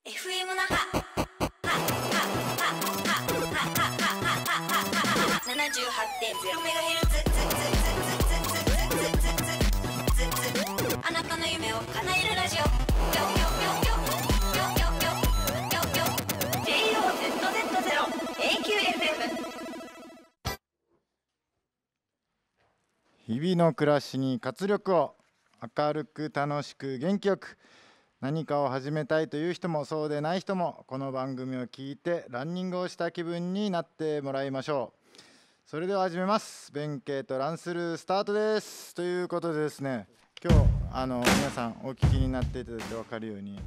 FM 那覇7 8 0 m h ツあなたの夢を叶えるラジオ日々の暮らしに活力を明るく楽しく元気よく何かを始めたいという人もそうでない人もこの番組を聞いてランニングをした気分になってもらいましょうそれでは始めます弁慶とランスルースタートですということでですね今日あの皆さんお聞きになっていただいて分かるように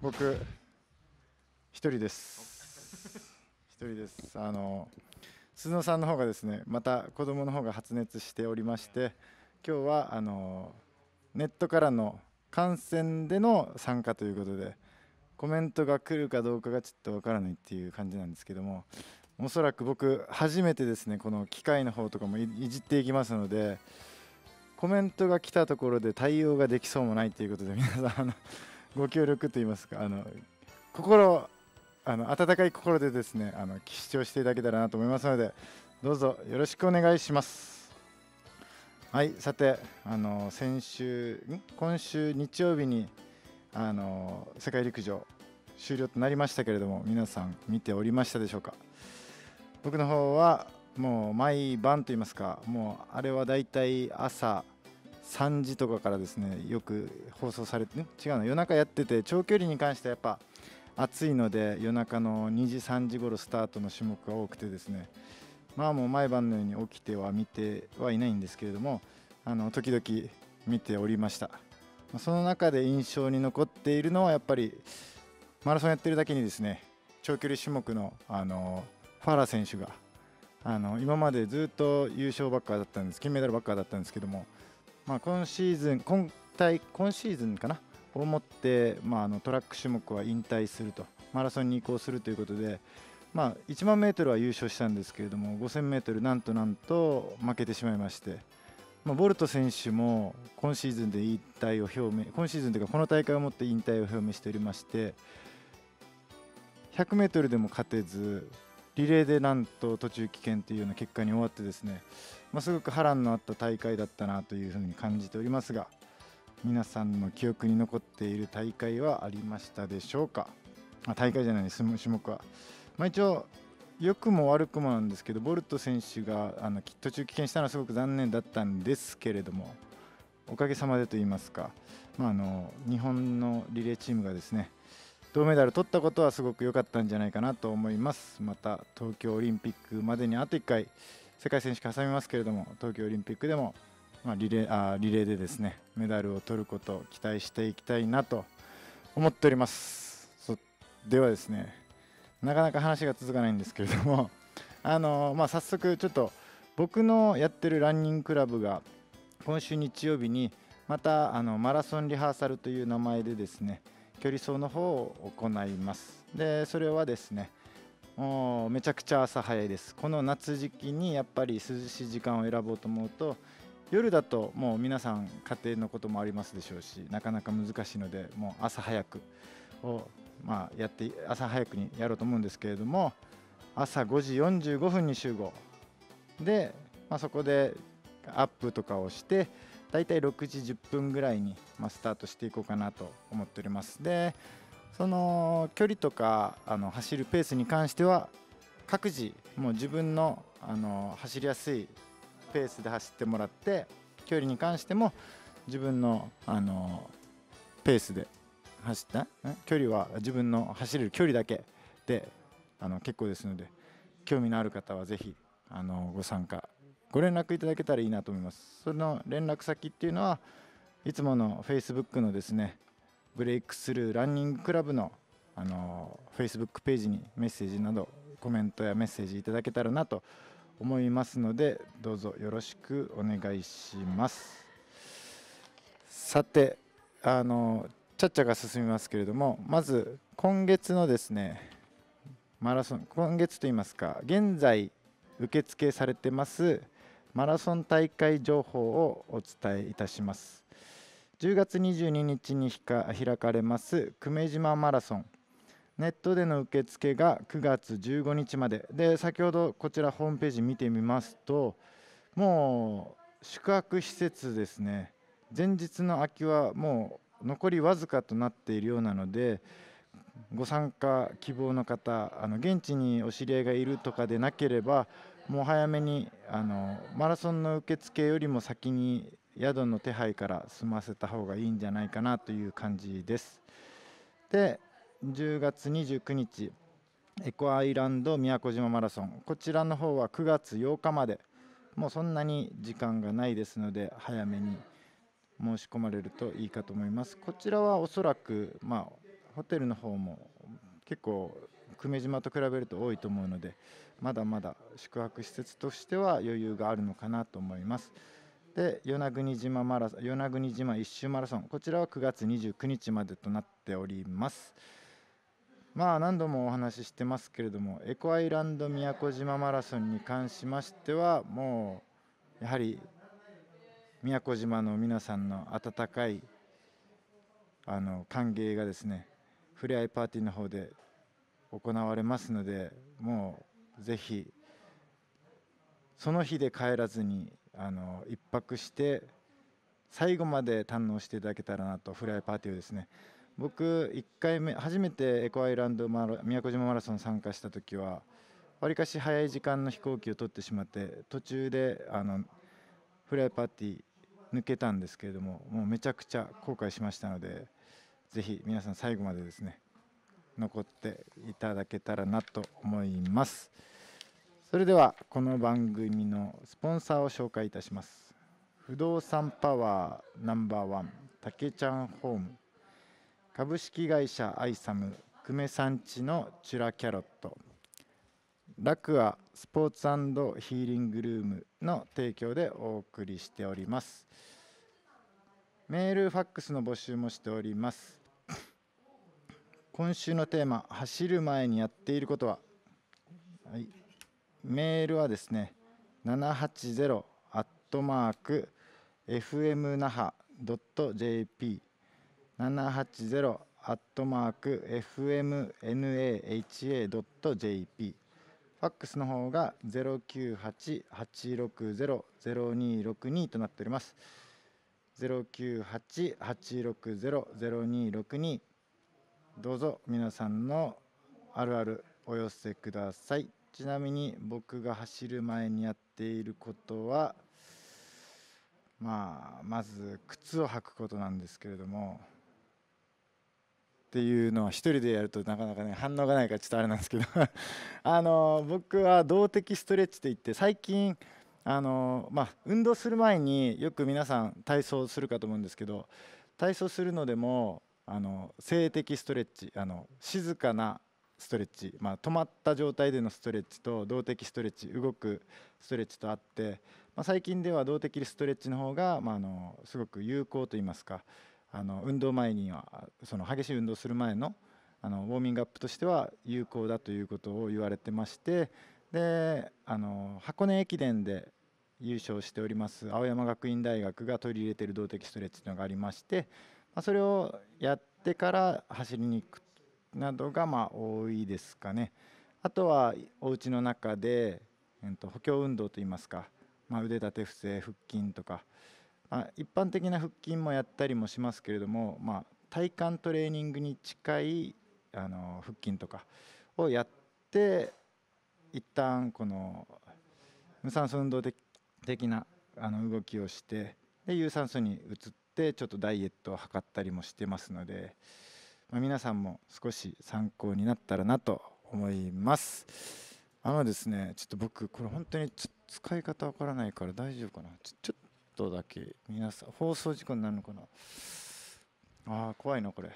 僕一人です一人ですあの鈴野さんの方がですねまた子供の方が発熱しておりまして今日はあのネットからの観戦での参加ということでコメントが来るかどうかがちょっとわからないっていう感じなんですけどもおそらく僕初めてですねこの機械の方とかもいじっていきますのでコメントが来たところで対応ができそうもないということで 皆さんあのご協力といいますかあの心あの温かい心でですねあの視聴していただけたらなと思いますのでどうぞよろしくお願いします。はいさてあの先週今週日曜日にあの世界陸上終了となりましたけれども皆さん見ておりましたでしょうか僕の方はもう毎晩といいますかもうあれはだいたい朝3時とかからですねよく放送されて、ね、違うの夜中やってて長距離に関してはやっぱ暑いので夜中の2時3時ごろスタートの種目が多くてですねまあもう毎晩のように起きては見てはいないんですけれどもあの時々見ておりましたその中で印象に残っているのはやっぱりマラソンやってるだけにですね長距離種目のあのファラ選手があの今までずっと優勝ばっかだったんです金メダルばっかだったんですけども、まあ、今シーズン今大今シーズンかなをもって、まあ、あのトラック種目は引退するとマラソンに移行するということでまあ、1万メートルは優勝したんですけれども、5000メートル、なんとなんと負けてしまいまして、まあ、ボルト選手も今シーズンで引退を表明、今シーズンというか、この大会をもって引退を表明しておりまして、100メートルでも勝てず、リレーでなんと途中棄権というような結果に終わって、ですね、まあ、すごく波乱のあった大会だったなというふうに感じておりますが、皆さんの記憶に残っている大会はありましたでしょうか。あ大会じゃない、種目は。まあ、一応、良くも悪くもなんですけど、ボルト選手があの途中棄権したのはすごく残念だったんですけれども、おかげさまでといいますか、まあ、あの日本のリレーチームがですね銅メダル取ったことはすごく良かったんじゃないかなと思います。また東京オリンピックまでにあと1回世界選手権挟みますけれども東京オリンピックでも、まあ、リレーあリレーでですねメダルを取ることを期待していきたいなと思っております。ではですねなかなか話が続かないんですけれども あのまあ、早速ちょっと僕のやってるランニングクラブが今週日曜日にまたあのマラソンリハーサルという名前でですね距離走の方を行いますでそれはですねもうめちゃくちゃ朝早いですこの夏時期にやっぱり涼しい時間を選ぼうと思うと夜だともう皆さん家庭のこともありますでしょうしなかなか難しいのでもう朝早くをまあ、やって朝早くにやろうと思うんですけれども朝5時45分に集合で、まあ、そこでアップとかをしてだいたい6時10分ぐらいに、まあ、スタートしていこうかなと思っておりますでその距離とかあの走るペースに関しては各自もう自分のあの走りやすいペースで走ってもらって距離に関しても自分のあのペースで走った距離は自分の走れる距離だけであの結構ですので興味のある方はぜひあのご参加ご連絡いただけたらいいなと思いますその連絡先っていうのはいつもの Facebook のですねブレイクスルーランニングクラブのあの Facebook ページにメッセージなどコメントやメッセージいただけたらなと思いますのでどうぞよろしくお願いしますさてあのちゃっちゃが進みますけれどもまず今月のですねマラソン今月と言いますか現在受付されてますマラソン大会情報をお伝えいたします10月22日に開かれます久米島マラソンネットでの受付が9月15日までで先ほどこちらホームページ見てみますともう宿泊施設ですね前日の空きはもう残りわずかとなっているようなのでご参加希望の方あの現地にお知り合いがいるとかでなければもう早めにあのマラソンの受付よりも先に宿の手配から済ませた方がいいんじゃないかなという感じです。で10月29日エコアイランド宮古島マラソンこちらの方は9月8日までもうそんなに時間がないですので早めに。申し込まれるといいかと思います。こちらはおそらく、まあ、ホテルの方も結構久米島と比べると多いと思うのでまだまだ宿泊施設としては余裕があるのかなと思います。で与那国島マラ与那国島一周マラソンこちらは9月29日までとなっております。まあ何度もお話ししてますけれどもエコアイランド宮古島マラソンに関しましてはもうやはり宮古島の皆さんの温かいあの歓迎がですねふれあいパーティーの方で行われますのでもうぜひその日で帰らずにあの1泊して最後まで堪能していただけたらなとふれあいパーティーをですね僕1回目初めてエコアイランド宮古島マラソン参加した時はわりかし早い時間の飛行機を取ってしまって途中であのフライパーティー抜けたんですけれどももうめちゃくちゃ後悔しましたのでぜひ皆さん最後までですね残っていただけたらなと思いますそれではこの番組のスポンサーを紹介いたします不動産パワーナンバーワンたけちゃんホーム株式会社アイサム久米さんちのチュラキャロットラクアスポーツヒーリングルームの提供でお送りしておりますメールファックスの募集もしております今週のテーマ「走る前にやっていることは」はい、メールはですね780アットマーク FM 那覇 .jp 780アットマーク FMNAHA.jp ファックスの方が098-860-0262となっております。098-860-0262どうぞ皆さんのあるあるお寄せください。ちなみに僕が走る前にやっていることはまあまず靴を履くことなんですけれども。っていうのは一人でやるとなかなかね反応がないからちょっとあれなんですけど あの僕は動的ストレッチといって最近あのまあ、運動する前によく皆さん体操するかと思うんですけど体操するのでもあの静的ストレッチあの静かなストレッチ、まあ、止まった状態でのストレッチと動的ストレッチ動くストレッチとあって、まあ、最近では動的ストレッチの方が、まあ、あのすごく有効といいますかあの運動前にはその激しい運動する前のあのウォーミングアップとしては有効だということを言われてましてであの箱根駅伝で優勝しております青山学院大学が取り入れている動的ストレッチというのがありまして、まあ、それをやってから走りに行くなどがま多いですかねあとはお家の中で、えと補強運動といいますか、まあ、腕立て伏せ腹筋とかまあ、一般的な腹筋もやったりもしますけれども、まあ、体幹トレーニングに近いあの腹筋とかをやって一旦この無酸素運動的なあの動きをしてで有酸素に移ってちょっとダイエットを図ったりもしてますので、まあ、皆さんも少し参考になったらなと思います。あのですねちょっと僕これ本当に使い方わからないから大丈夫かなちょっととだけ皆さん放送事故になるのかなああ怖いなこれ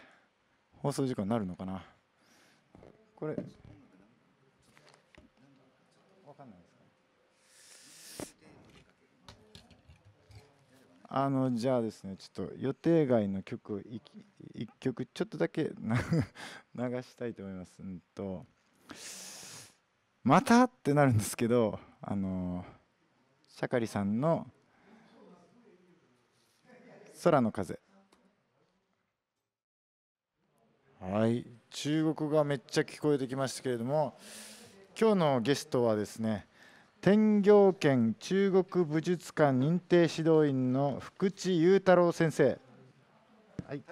放送事故になるのかなこれわかんないですか、あのじゃあですねちょっと予定外の曲を1曲ちょっとだけ流したいと思います、うんとまたってなるんですけどあのシャカリさんの「空の風はい中国語がめっちゃ聞こえてきましたけれども今日のゲストはですね天行県中国武術館認定指導員の福地裕太郎先生、はい、はい、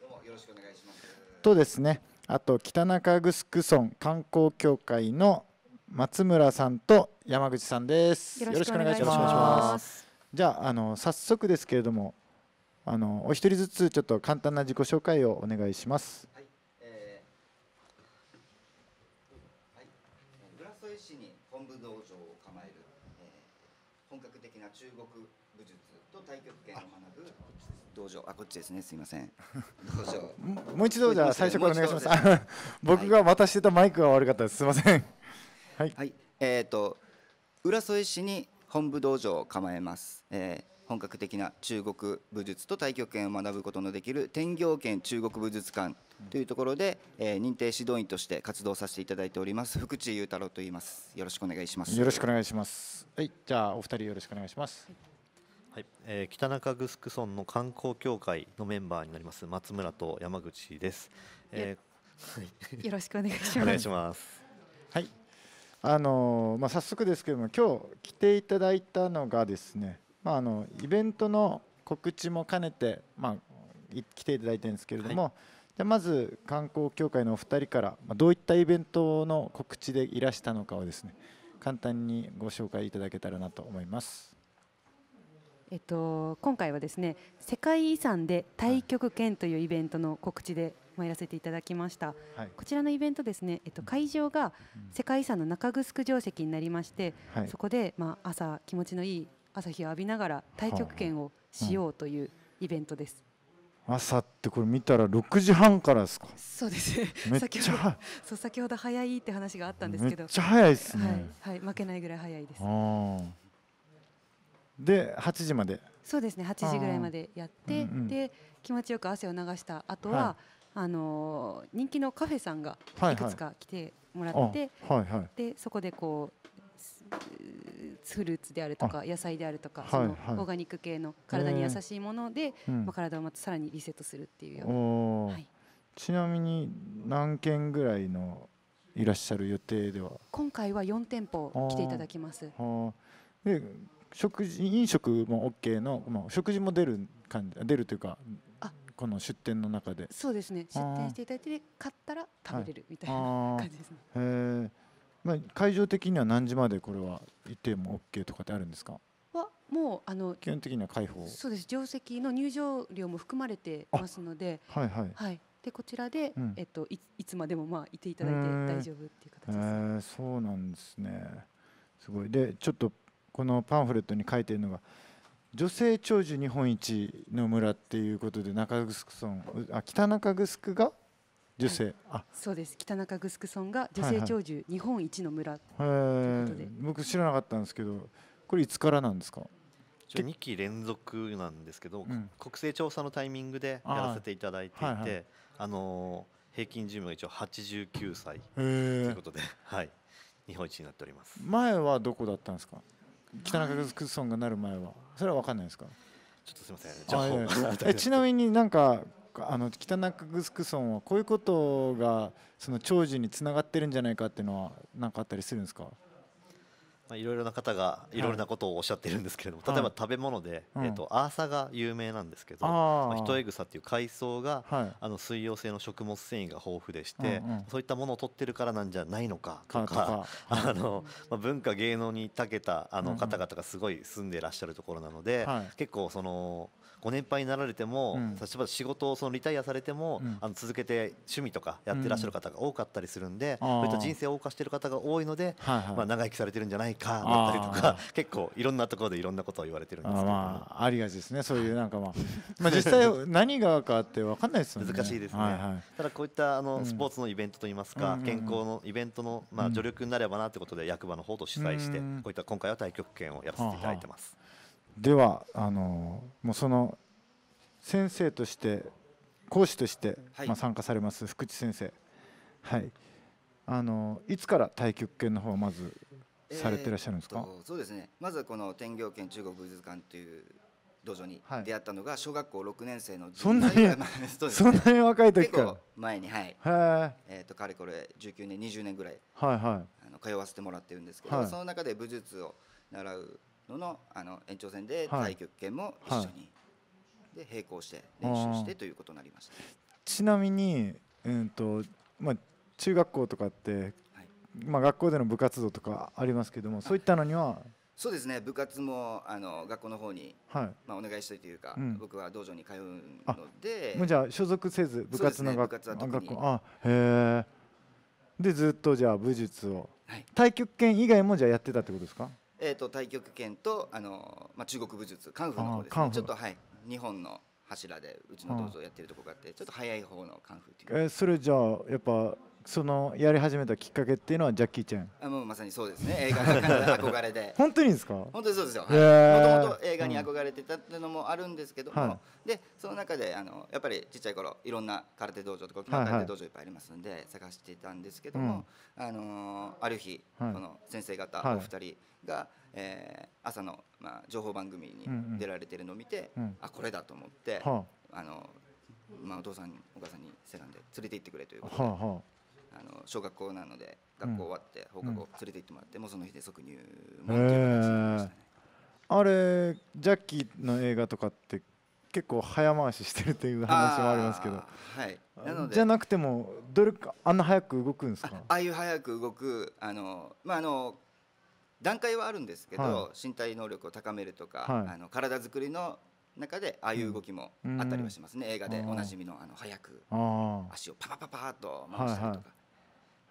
どうもよろしくお願いしますとですねあと北中城村観光協会の松村さんと山口さんですよろしくお願いしますじゃああの早速ですけれどもあのお一人ずつちょっと簡単な自己紹介をお願いします。はいえーはい、浦添市に本部道場を構える、えー、本格的な中国武術と太極拳を学ぶ道場あこっちですねすいません もう一度じゃあ最初からお願いします。僕が渡してたマイクが悪かったですすいません。はい、はい、えっ、ー、と浦添市に本部道場を構えます。えー本格的な中国武術と太極拳を学ぶことのできる天行拳中国武術館というところで、えー、認定指導員として活動させていただいております福地裕太郎と言いますよろしくお願いしますよろしくお願いしますはいじゃあお二人よろしくお願いしますはい、えー、北中城村の観光協会のメンバーになります松村と山口です、えー、よろしくお願いしますお願いしますはいあのー、まあ早速ですけども今日来ていただいたのがですねまあ、あのイベントの告知も兼ねて、まあ、来ていただいてるんですけれども、はい、じゃまず観光協会のお二人から、まあ、どういったイベントの告知でいらしたのかをですね簡単にご紹介いただけたらなと思います。えっと、今回はですね世界遺産で太極拳というイベントの告知で参らせていただきました、はい、こちらのイベントですね、えっと、会場が世界遺産の中城城跡になりまして、はい、そこで、まあ、朝気持ちのいい朝日を浴びながら太極拳をしようというイベントです。朝ってこれ見たら6時半からですかそうですめっちゃそう先ほど早いって話があったんですけどめっちゃ早いですね、はい、はい、負けないぐらい早いですで8時までそうですね8時ぐらいまでやって、うんうん、で気持ちよく汗を流した後は、はいあのー、人気のカフェさんがいくつか来てもらって、はいはい、でそこでこうフルーツであるとか野菜であるとかそのオーガニック系の体に優しいもので、まあ、体をまたさらにリセットするっていうような、はい、ちなみに何件ぐらいのいらっしゃる予定では今回は4店舗来ていただきますで食事飲食も OK の、まあ、食事も出る感じ出るというかこの出店の中でそうですね出店していただいて買ったら食べれるみたいな感じですね、はい、へえまあ、会場的には何時までこれはいっても OK とかってあるんですかはもうあの基本的には開放そうです定席の入場料も含まれてますのではいはい、はい、でこちらで、うん、えっと、いいつまでもまあいていただいて大丈夫っていう形です、えー、そうなんですねすごいでちょっとこのパンフレットに書いてるのが女性長寿日本一の村っていうことで中城村あ北中城が女性、はい、そうです北中グスクソンが女性長寿日本一の村ということ僕知らなかったんですけどこれいつからなんですか二期連続なんですけど、うん、国勢調査のタイミングでやらせていただいていて、はいはい、あのー、平均寿命一応八十九歳ということで、はい、日本一になっております前はどこだったんですか北中グスクソンがなる前はそれはわかんないですかちょっとすみません、情報が。ちなみになんかあの北中城村はこういうことがその長寿につながってるんじゃないかっていうのは何かあったりするんですかまあ、いろいろな方がいろいろなことをおっしゃってるんですけれども、はい、例えば食べ物で、はい、えーと、アーサが有名なんですけど、まあ、ヒトエグサっていう海藻が、はい、あの水溶性の食物繊維が豊富でして、うんうん、そういったものを取ってるからなんじゃないのかとか あの、まあ、文化芸能に長けたあの方々がすごい住んでいらっしゃるところなので、うんうん、結構その。ご年配になられても、うん、例えば仕事をそのリタイアされても、うん、あの続けて趣味とかやってらっしゃる方が多かったりするんで、うん、そういった人生を謳歌している方が多いので、はいはい、まあ、長生きされてるんじゃないかだったりとか結構いろんなところでいろんなことを言われてるんですけど、まあ、ありがちですねそういうなんかまあ まあ実際何がかって分かんないですよね難しいですね、はいはい、ただこういったあのスポーツのイベントといいますか、うん、健康のイベントのまあ助力になればなということで役場の方と主催して、こういった今回は対局権をやらせていただいてます。ではあのもうその先生として講師として、まあ、参加されます福地先生、はい、あのいつから太極拳の方はまずされてらっしゃるんですか、えー、そうですねまずこの天行県中国武術館という道場に出会ったのが小学校6年生のそんなにそんなに若い時から前にはいえー、とかれこれ19年20年ぐらい、はいはい、あの通わせてもらってるんですけど、はい、その中で武術を習うののあの延長戦で太極拳も一緒に、はい、で並行して練習してということになりましたちなみに、うんとまあ、中学校とかってまあ、学校での部活動とかありますけどもそういったのにはそうですね部活もあの学校の方に、はいまあ、お願いしたいというか、うん、僕は道場に通うのでもうじゃあ所属せず部活の学,、校へえでずっとじゃあ武術を、はい、太極拳以外もじゃあやってたってことですかえーと、太極拳とあの、まあ、中国武術カンフーの方ですねちょっとはい日本の柱でうちの道場やってるとこがあってちょっと早い方のカンフーっていう、えー、それじゃあやっぱそのやり始めたきっかけっていうのはジャッキー・チェンあもうまさにそうですね映画に憧れで 本当にですか本当にそうですよもともと映画に憧れてたっていうのもあるんですけども、はい、でその中であのやっぱりちっちゃい頃いろんな空手道場とか空手道場いっぱいありますんで探していたんですけども、うん、あのー、ある日、はい、この先生方お二人が、はい、えー、朝の、まあ、情報番組に出られてるのを見て、うんうん、あこれだと思って、はあ、あのまあ、お父さんお母さんにせがんで連れて行ってくれということで、はあはああの小学校なので学校終わって放課後連れて行ってもらって、もうその日で即入門っていう形になりましたね、えー、あれジャッキーの映画とかって結構早回ししてるという話もありますけど、はい、なのでじゃなくてもどれかあんな早く動くんですかああいう早く動くあの、まあ、あの段階はあるんですけど、はい、身体能力を高めるとか、はい、あの体作りの中でああいう動きもあったりはしますね、映画でおなじみのあの早く足をパパパパーと回したりとか、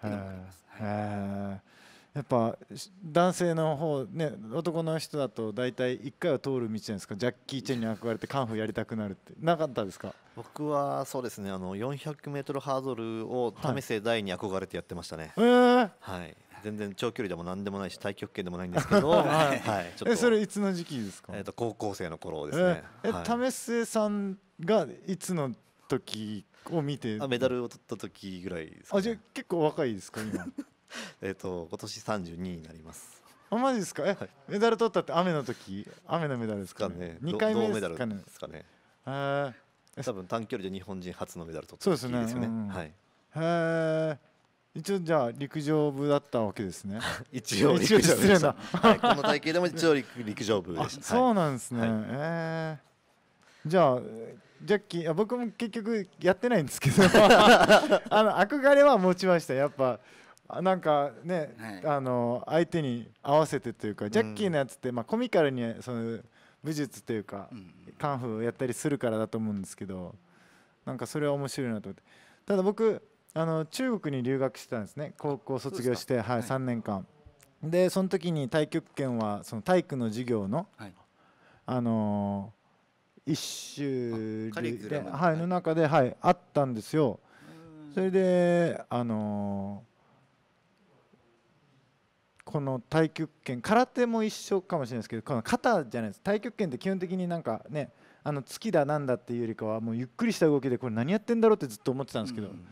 はいやっぱ男性の方ね男の人だと大体一回は通る道じゃないですかジャッキー・チェンに憧れてカンフーやりたくなるってなかったですか僕はそうですねあの 400m ハードルを為末大に憧れてやってましたね、はい、えー、はい全然長距離でも何でもないし太極拳でもないんですけど、はいちょっとえそれいつの時期ですかえっ、と高校生の頃ですねえ為末さんがいつの時を見てあメダルを取った時ぐらいですか、あじゃあ結構若いですか今 えっと今年32になりますあマジですかえ、メダル取ったって雨の時雨のメダルですかね二回目ですかねですかねあ多分短距離で日本人初のメダル取ったそうですよね、はいへえ一応じゃあ陸上部だったわけですね 一応陸上部でした、はい、この体型でも一応陸上部でしたそうなんですね、はい、えー、じゃあジャッキー僕も結局やってないんですけど あの憧れは持ちましたやっぱなんかね、はい、あの相手に合わせてというかジャッキーのやつって、まあ、コミカルにその武術というか、うん、カンフーをやったりするからだと思うんですけどなんかそれは面白いなと思ってただ僕あの中国に留学してたんですね高校卒業して、はい、3年間、でその時に太極拳はその体育の授業の、はい、あのー、一周で、はい、の中で、はい、あったんですよ。それであのー、この太極拳空手も一緒かもしれないですけどこの肩じゃないです太極拳って基本的になんかねあの月だなんだっていうよりかはもうゆっくりした動きでこれ何やってんだろうってずっと思ってたんですけど、うん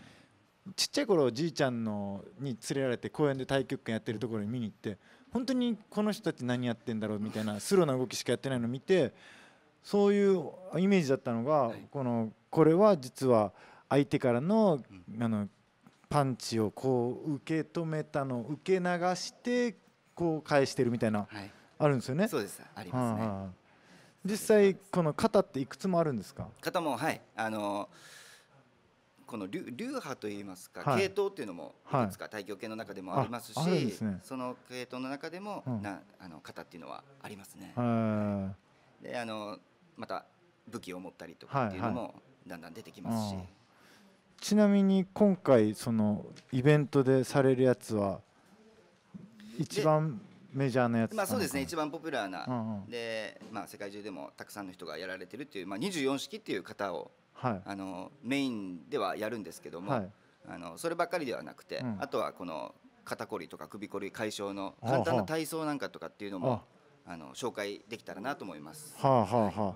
ちっちゃい頃じいちゃんのに連れられて公園で太極拳やってるところに見に行って本当にこの人たち何やってんだろうみたいなスローな動きしかやってないのを見てそういうイメージだったのが、このこれは実は相手からのあのパンチをこう受け止めたの受け流してこう返してるみたいな、あるんですよね。そうですありますね、はあ、実際この肩っていくつもあるんですか肩もはいあのーこの流流派といいますか、はい、系統っていうのもいくつか太極拳の中でもありますし、はいすね、その系統の中でも、うん、なあの型っていうのはありますね。はい、であのまた武器を持ったりとかっていうのもだんだん出てきますし、はいはい、ちなみに今回そのイベントでされるやつは一番メジャーなやつまあそうですね一番ポピュラーな、うんうん、で、まあ、世界中でもたくさんの人がやられてるっていう、まあ、24式っていう型をはい、あのメインではやるんですけども、はい、あのそればっかりではなくて、うん、あとはこの肩こりとか首こり解消の簡単な体操なんかとかっていうのも、あ、あの紹介できたらなと思います。はあはあはあ、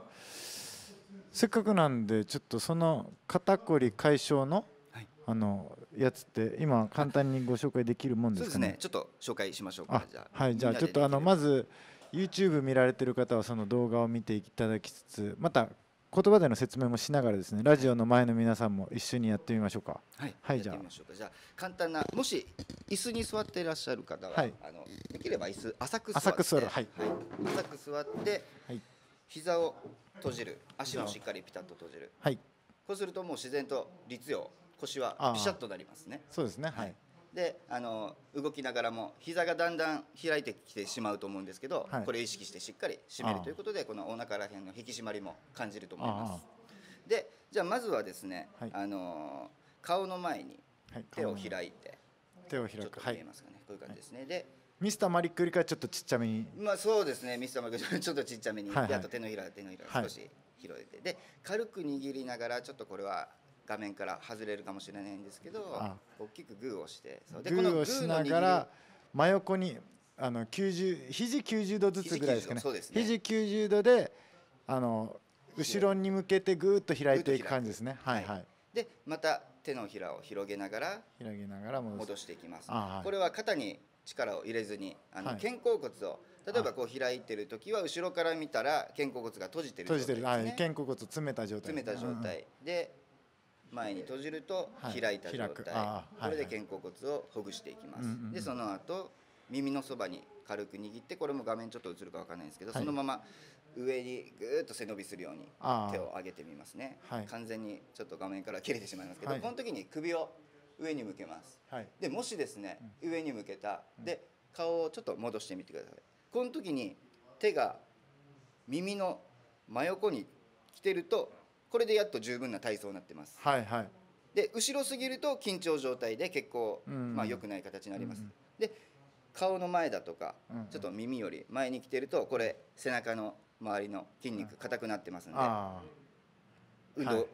せっかくなんでちょっとその肩こり解消の、はい、あのやつって今簡単にご紹介できるもんですかね。ねちょっと紹介しましょうか。じゃはいじゃあちょっとあのまず YouTube 見られてる方はその動画を見ていただきつつまた言葉での説明もしながらですねラジオの前の皆さんも一緒にやってみましょうかはい、はい、じゃあじゃあ簡単なもし椅子に座っていらっしゃる方は、はい、あのできれば椅子浅く座って浅く座る、はい、はい、浅く座って、はい、膝を閉じる足もしっかりピタッと閉じるはいこうするともう自然と立腰はピシャッとなりますねそうですねはいであの動きながらも膝がだんだん開いてきてしまうと思うんですけど、はい、これ意識してしっかり締めるということでこのお腹ら辺の引き締まりも感じると思いますでじゃあまずはですね、はい、あの顔の前に手を開いて、はい、手を開くち見えますかね、こういう感じですね、でミスターマリックよりかちょっとちっちゃめにまあそうですねミスターマリックちょっとちっちゃめに、はいはい、あと手のひら手のひら少し広げて、で軽く握りながらちょっとこれは画面から外れるかもしれないんですけど大きくグーをしてでグーをしながら真横にあの90肘90度ずつぐらいですかね肘 ,90 ね90度であの後ろに向けてーッと開いていく感じですねはいはいでまた手のひらを広げながら広げながら戻していきます、はい、これは肩に力を入れずにあの、肩甲骨を例えばこう開いてる時は後ろから見たら肩甲骨が閉じてる状態です、ね、はい、肩甲骨詰めた状態詰めた状態で、うん前に閉じると開いた状態、はい、これで肩甲骨をほぐしていきます、はいはい、でその後耳のそばに軽く握ってこれも画面ちょっと映るか分かんないんですけど、はい、そのまま上にぐっと背伸びするように手を上げてみますね、はい、完全にちょっと画面から切れてしまいますけど、はい、この時に首を上に向けます、でもしですね、うん、上に向けたで顔をちょっと戻してみてくださいこの時に手が耳の真横に来てるとこれでやっと十分な体操になってます。はいはい、で後ろすぎると緊張状態で結構、うんまあ、良くない形になります。うんで顔の前だとか、うんちょっと耳より前に来てるとこれ背中の周りの筋肉硬くなってますんで、運動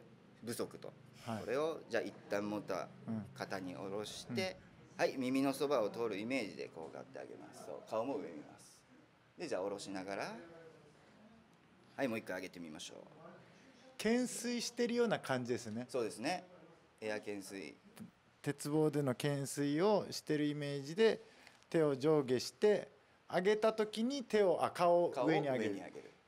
不足と、はい、これをじゃあ一旦持った肩に下ろして、うんうん、はい耳のそばを通るイメージでこうがってあげますそう顔も上見ますでじゃあ下ろしながらはいもう一回上げてみましょう懸垂してるような感じですねそうですねエア懸垂鉄棒での懸垂をしてるイメージで手を上下して上げた時に手をあ顔を上に上げる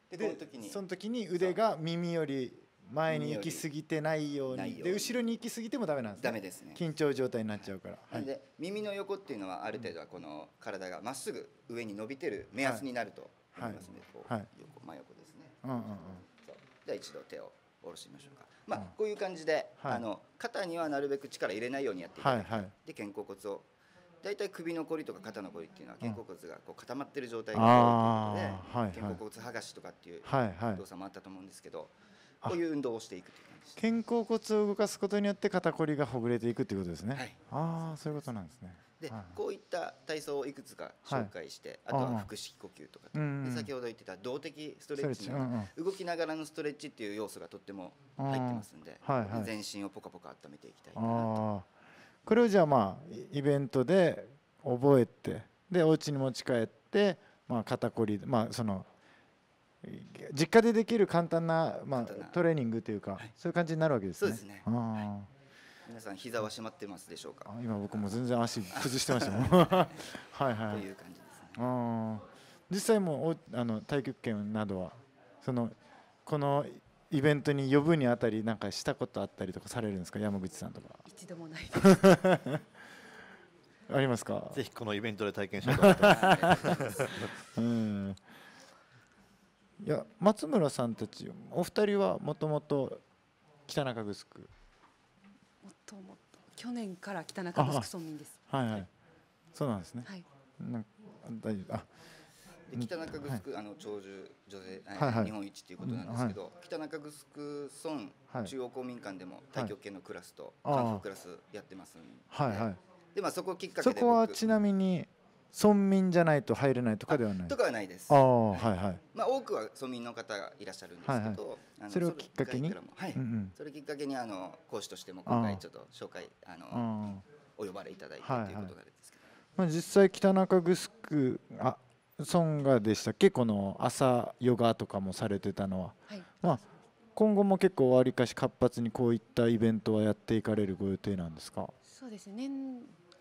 でこの時にその時に腕が耳より前に行き過ぎてないようにで後ろに行き過ぎてもダメなんです、ね、ダメですね緊張状態になっちゃうから、はい、で耳の横っていうのはある程度はこの体がまっすぐ上に伸びてる目安になると思いますの、で、はい、はい、横真横ですね、うんうんうん、じゃあ一度手を下ろしてみましょうか、まあ、こういう感じで、はい、あの肩にはなるべく力入れないようにやっていただて、はいはい、で肩甲骨を大体首のこりとか肩のこりっていうのは肩甲骨がこう固まってる状態がのいとうこで、はいはい、肩甲骨剥がしとかっていう動作もあったと思うんですけど、こういう運動をしていくと肩甲骨を動かすことによって肩こりがほぐれていくということですね。はい、ああそういうことなんですね。で、はい、こういった体操をいくつか紹介して、はい、あとは腹式呼吸とかと、うんうん、先ほど言ってた動的ストレッチ、うんうん、動きながらのストレッチっていう要素がとっても入ってますんで、はいはい、全身をポカポカ温めていきたいなとこれをじゃあまあイベントで覚えてでお家に持ち帰って、まあ、肩こり、まあ、その実家でできる簡単な、まあ、トレーニングというか、はい、そういう感じになるわけですね。そうですねあ皆さん膝は締まってますでしょうか。今僕も全然足 崩してましたもん。はいはい。という感じですね。あ実際もおあの太極拳などはそのこのイベントに呼ぶにあたりなんかしたことあったりとかされるんですか山口さんとか。一度もない ありますか。ぜひこのイベントで体験したいと思います。うん。いや松村さんたちお二人はもともと北中城もともと去年から北中城村民ですはいはいそうなんですねはいん大丈夫あ北中城、はい、あの長寿女性、はいはい、日本一ということなんですけど、はい、北中城村はい、中央公民館でも太極拳のクラスと韓国クラスやってますんで、はいはいでまあ、そこきっかけでそこはちなみに村民じゃないと入れないとかではないとかはないですあ、はいはいまあ、多くは村民の方がいらっしゃるんですけど、はいはい、それをきっかけに、はいうんうん、それきっかけにあの講師としても今回ちょっと紹介あのお呼ばれいただいたということがあるんですけど、まあ、実際北中城あ村がでしたっけこの朝ヨガとかもされてたのは、はい、まあ、今後も結構わりかし活発にこういったイベントはやっていかれるご予定なんですかそうですね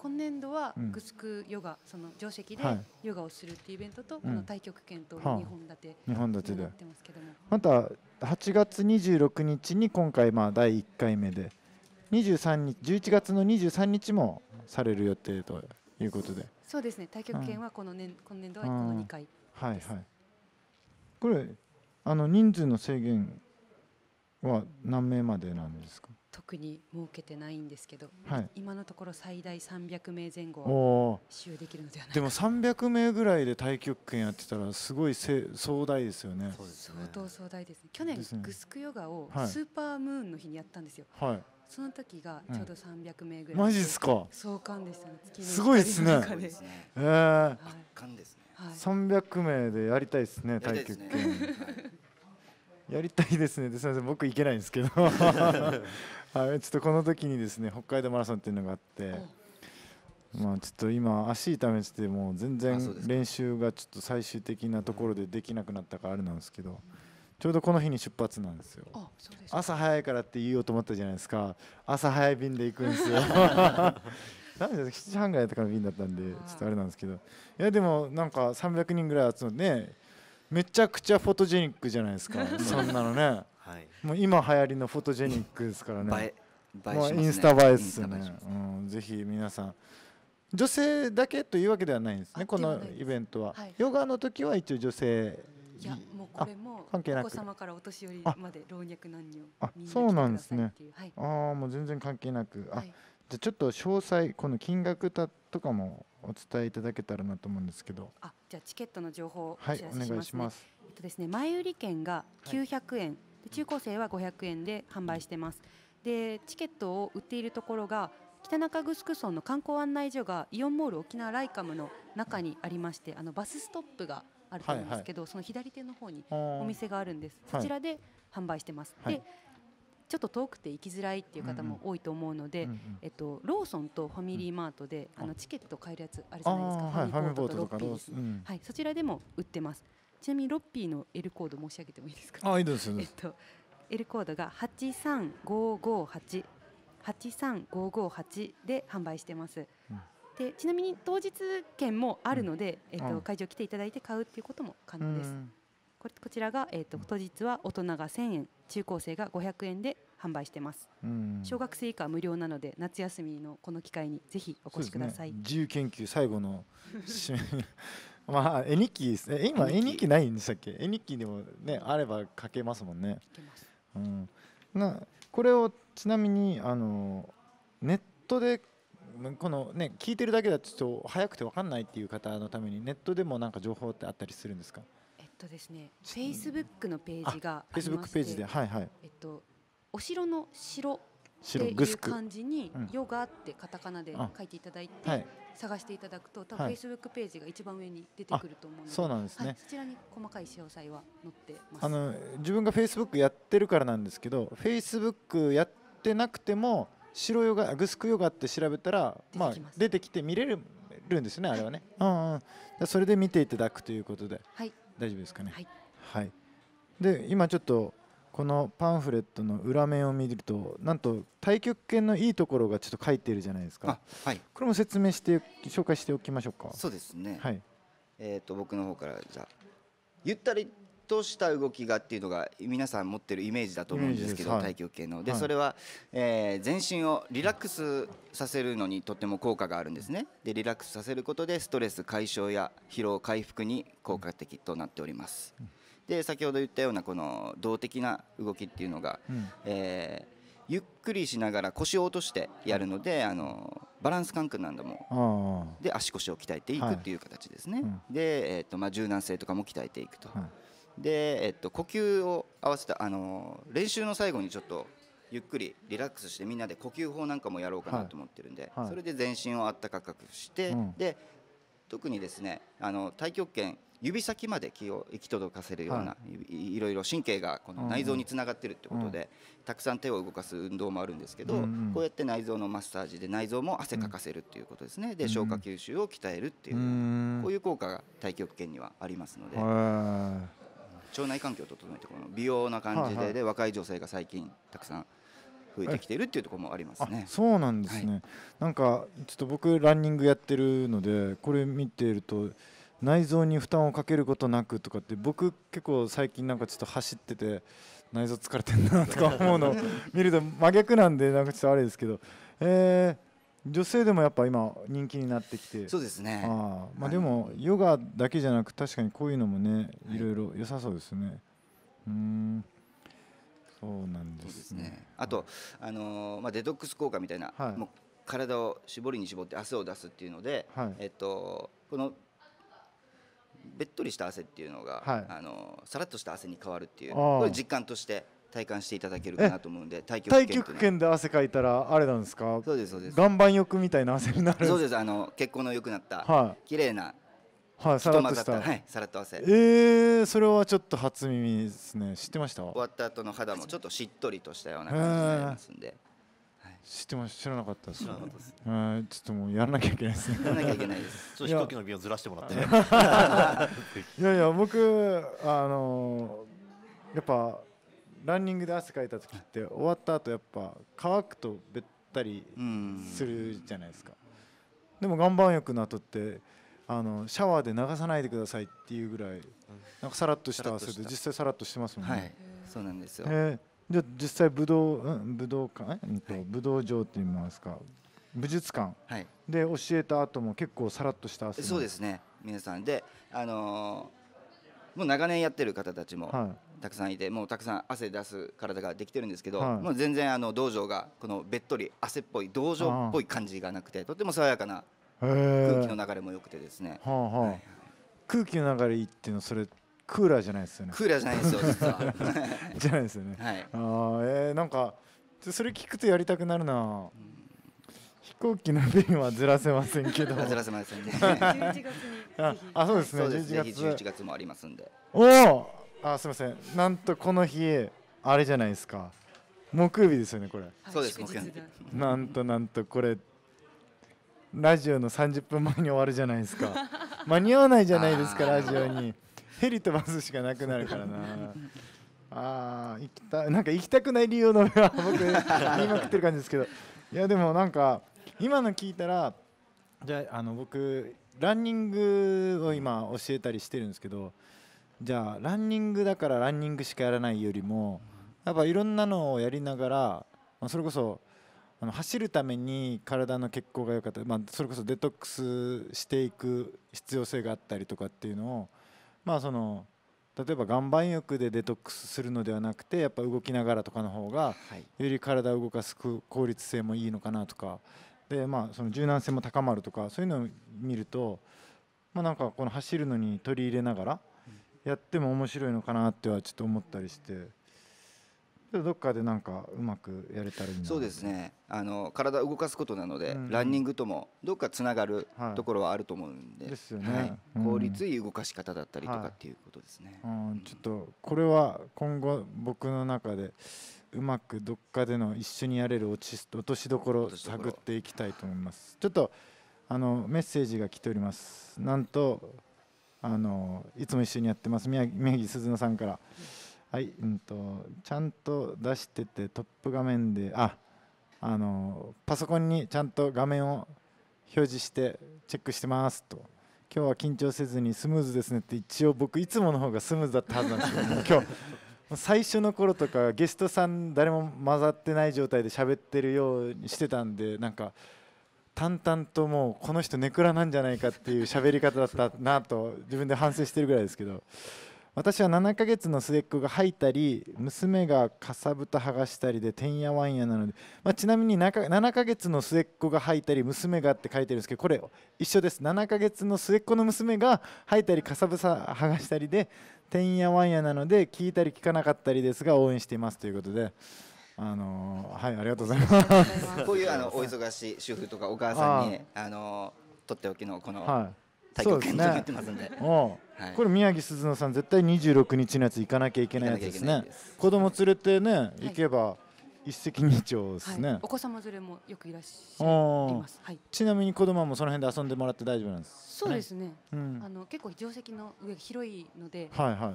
今年度はグスクヨガ、うん、その定石でヨガをするっていうイベントと、この太極拳と2本立て2本立てでまた8月26日に今回まあ第1回目で23日11月の23日もされる予定ということでそうですね太極拳はこの年、うん、今年度はこの2回はいはいこれあの人数の制限は何名までなんですか特に設けてないんですけど、はい、今のところ最大300名前後使用できるのではないでも300名ぐらいで太極拳やってたらすごい壮大ですよね、ね、相当壮大ですね去年グスクヨガをスーパームーンの日にやったんですよ、はい、その時がちょうど300名ぐらい、うん、マジっすか壮観でしたねすごいですねでえー、圧巻ですね、は300名でやりたいですね太極拳、やりたいですね、ね、すみません僕いけないんですけど はい、ちょっとこの時にですね北海道マラソンっていうのがあって、まあ、ちょっと今、足痛めてても全然練習がちょっと最終的なところでできなくなったからあれなんですけど。ちょうどこの日に出発なんですよ朝早いからって言おうと思ったじゃないですか朝早い便で行くんですよ なんで7時半ぐらいとかの便だったんでちょっとあれなんですけどいやでもなんか300人ぐらい集まってねめちゃくちゃフォトジェニックじゃないですか そんなのねはい、もう今流行りのフォトジェニックですからねね、インスタ映えですね、ね、うん、ぜひ皆さん女性だけというわけではないんですねこのイベントは、はい、ヨガの時は一応女性いやもうこれも関係なくお子様からお年寄りまで老若男女あそうなんですね、はい、ああもう全然関係なくあ、はい、じゃちょっと詳細この金額たとかもお伝えいただけたらなと思うんですけどあじゃチケットの情報をお知らせします、ね、はいお願いしますえっとですね前売り券が900円、で中高生は500円で販売してますでチケットを売っているところが北中城村の観光案内所がイオンモール沖縄ライカムの中にありましてあのバスストップがあると思うんですけど、はいはい、その左手の方にお店があるんです、そちらで販売してます、はい、でちょっと遠くて行きづらいっていう方も多いと思うので、うんうん、えっと、ローソンとファミリーマートで、うん、あのチケット買えるやつあるじゃないですか、ファミートとロッピー、はい、そちらでも売ってますちなみにロッピーの L コード申し上げてもいいですかあいいですえっと L コードが八三五五八八三五五八で販売してます。うんでちなみに当日券もあるので、うん、えっと、と会場来ていただいて買うっていうことも可能です。これこちらが、えっと、当日は大人が千円中高生が五百円で販売してます、小学生以下は無料なので夏休みのこの機会にぜひお越しください、ね、自由研究最後のまあ絵日記ですね今絵日記ないんでしたっけ絵日記でもねあれば書けますもんねうん、なこれをちなみにあのネットでこのね聞いてるだけだとちょっと早くて分かんないっていう方のためにネットでもなんか情報ってあったりするんですかえっとですねフェイスブックのページがフェイスブックページではいはいえっとお城の城白グスク感じに「ヨガ」ってカタカナで書いていただいて、探していただくと多分フェイスブックページが一番上に出てくると思うのでそうなんですね、そちらに細かい詳細は載ってあの自分がフェイスブックやってるからなんですけどフェイスブックやってなくても白ヨガグスクヨガって調べたらまあ、出てきて見れるるんですねあれはね、うんうん、それで見ていただくということで、はい、大丈夫ですかねはい、はい、で今ちょっとこのパンフレットの裏面を見るとなんと太極拳のいいところがちょっと書いてるじゃないですか、はい、これも説明して紹介しておきましょうかそうですね、はい、えーと、僕の方からじゃあゆったりとした動きがっていうのが皆さん持ってるイメージだと思うんですけど、はい、太極拳ので、それは、えー、全身をリラックスさせるのにとっても効果があるんですねでリラックスさせることでストレス解消や疲労回復に効果的となっております、うんで先ほど言ったようなこの動的な動きっていうのが、うん、えー、ゆっくりしながら腰を落としてやるので、あのバランス感覚なんだもで足腰を鍛えていくっていう形ですね、はいうん、で、えーとまあ、柔軟性とかも鍛えていくと、はい、で、えーと、呼吸を合わせた、あの練習の最後にちょっとゆっくりリラックスしてみんなで呼吸法なんかもやろうかなと思ってるんで、はい、それで全身をあったかくして、うん、で特にですねあの太極拳指先まで気を行き届かせるような、はい、いろいろ神経がこの内臓につながってるってことで、うん、たくさん手を動かす運動もあるんですけど、うん、こうやって内臓のマッサージで内臓も汗かかせるっていうことですねで消化吸収を鍛えるっていう、うん、こういう効果が太極拳にはありますので。腸内環境を整えてこの美容な感じで、はいはい、で若い女性が最近たくさん増えてきているっていうところもありますね。そうなんですね、はい、なんかちょっと僕ランニングやってるのでこれ見ていると内臓に負担をかけることなくとかって僕結構最近なんかちょっと走ってて内臓疲れてんなとか思うの 見ると真逆なんでなんかちょっとあれですけどえー、女性でもやっぱ今人気になってきてそうですねあ、まあ、でもヨガだけじゃなく確かにこういうのもねいろいろ良さそうですね、はい、うんそうなんですね、ね、あと、あのー、まあ、デトックス効果みたいな、はい、もう体を絞りに絞って汗を出すっていうので、はい、えっと、このべっとりした汗っていうのが、はい、あのさらっとした汗に変わるっていうこれ実感として体感していただけるかなと思うんで太極拳で汗かいたらあれなんですかそうですそうです岩盤浴みたいな汗になるそうですあの血行の良くなった、はい、綺麗なはい、さらっとした、はい、さらっと汗えー、それはちょっと初耳ですね知ってました終わった後の肌もちょっとしっとりとしたような感じになりますんで、えー知ってま知らなかったです、知らなかったです。はい、ちょっともうやらなきゃいけないですね。やらなきゃいけないです。ちょっと飛行機の便をずらしてもらって、ね。いやいや、僕、あのやっぱ。ランニングで汗かいた時って終わった後やっぱ乾くとべったりするじゃないですかでも岩盤浴の後ってあのシャワーで流さないでくださいっていうぐらいなんかさらっとした汗で実際さらっとしてますもんね、はい、そうなんですよ、えーじゃあ実際武道、うん、武道館、と、い、武道場って言いますか武術館で教えた後も結構さらっとしたそうですね皆さんであのー、もう長年やってる方たちもたくさんいて、はい、もうたくさん汗出す体ができてるんですけど、はい、もう全然あの道場がこのべっとり汗っぽい道場っぽい感じがなくてとても爽やかな空気の流れも良くてですね、はあはあ空気の流れいいっていうのはそれクーラーじゃないですよねクーラーじゃないんですよ実は じゃないですよね、はい、ああえー、なんかそれ聞くとやりたくなるな、うん、飛行機の便はずらせませんけど ずらせませんねああそうですねですね11月月もありますんでおおあすみませんなんとこの日あれじゃないですか木曜日ですよねこれ、はい、そうです木曜日なんとなんとこれラジオの30分前に終わるじゃないですか 間に合わないじゃないですかラジオにヘリ飛ばすしかなくなるからな。ああ行きたなんか行きたくない理由の僕言いまくってる感じですけどいやでもなんか今の聞いたらじゃああの僕ランニングを今教えたりしてるんですけどじゃあランニングだからランニングしかやらないよりもやっぱいろんなのをやりながら、まあ、それこそあの走るために体の血行が良かったまあ、それこそデトックスしていく必要性があったりとかっていうのを。まあその例えば岩盤浴でデトックスするのではなくてやっぱ動きながらとかの方がより体を動かす効率性もいいのかなとかでまあその柔軟性も高まるとかそういうのを見るとまあなんかこの走るのに取り入れながらやっても面白いのかなってはちょっと思ったりして。どっかでなんかうまくやれたらいいそうですねあの体を動かすことなので、うん、ランニングともどっかつながるところはあると思うんで、効率いい動かし方だったりとかっていうことですね、はい、ちょっとこれは今後僕の中でうまくどっかでの一緒にやれる落ち落としどころ探っていきたいと思いますちょっとあのメッセージが来ておりますなんとあのいつも一緒にやってます宮城鈴乃さんから。はい、うんと、ちゃんと出してて、トップ画面で、ああのパソコンにちゃんと画面を表示してチェックしてますと、今日は緊張せずにスムーズですねって、一応僕、いつもの方がスムーズだったはずなんですけど、今日最初の頃とか、ゲストさん、誰も混ざってない状態で喋ってるようにしてたんで、なんか、淡々ともう、この人、ネクラなんじゃないかっていう喋り方だったなと、自分で反省してるぐらいですけど。私は7ヶ月の末っ子が吐いたり娘がかさぶた剥がしたりでてんやわんやなので、まあ、ちなみに7ヶ月の末っ子が吐いたり娘がって書いてるんですけどこれ一緒です7ヶ月の末っ子の娘が吐いたりかさぶた剥がしたりでてんやわんやなので聞いたり聞かなかったりですが応援していますということで。あのー、はいありがとうございます。こういうあのお忙しい主婦とかお母さんにあのー、とっておきのこの、はい太極拳の時ってますんで。これ宮城鈴乃さん絶対26日のやつ行かなきゃいけないやつですね。子供連れてね行けば一石二鳥ですね。お子様連れもよくいらっしゃいます。ちなみに子供もその辺で遊んでもらって大丈夫なんです。そうですね。あの結構定石の上広いので、はいは